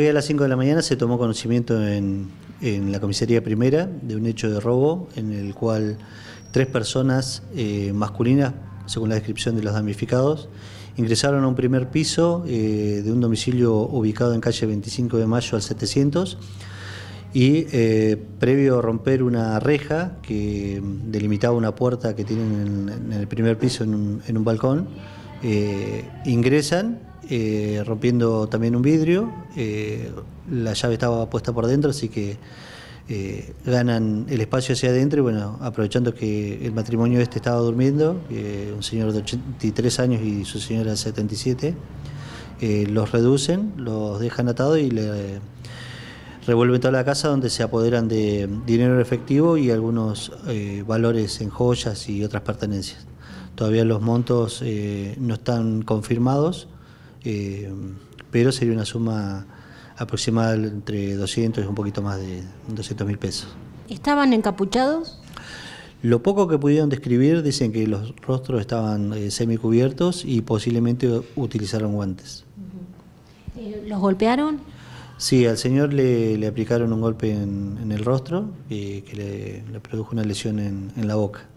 Hoy a las 5 de la mañana se tomó conocimiento en, la comisaría primera de un hecho de robo en el cual tres personas eh, masculinas, según la descripción de los damnificados, ingresaron a un primer piso eh, de un domicilio ubicado en calle 25 de mayo al 700 y eh, previo a romper una reja que delimitaba una puerta que tienen en, el primer piso en un balcón, ingresan eh, rompiendo también un vidrio. Eh, la llave estaba puesta por dentro, así que eh, ganan el espacio hacia adentro. Y bueno, aprovechando que el matrimonio este estaba durmiendo, un señor de 83 años y su señora de 77, los reducen, los dejan atados y le revuelven toda la casa donde se apoderan de dinero efectivo y algunos valores en joyas y otras pertenencias. Todavía los montos no están confirmados, eh, pero sería una suma aproximada entre 200 y un poquito más de 200 mil pesos. ¿Estaban encapuchados? Lo poco que pudieron describir dicen que los rostros estaban eh, semicubiertos y posiblemente utilizaron guantes. Eh, ¿Los golpearon? Sí, al señor le, aplicaron un golpe en, el rostro y que le, produjo una lesión en la boca.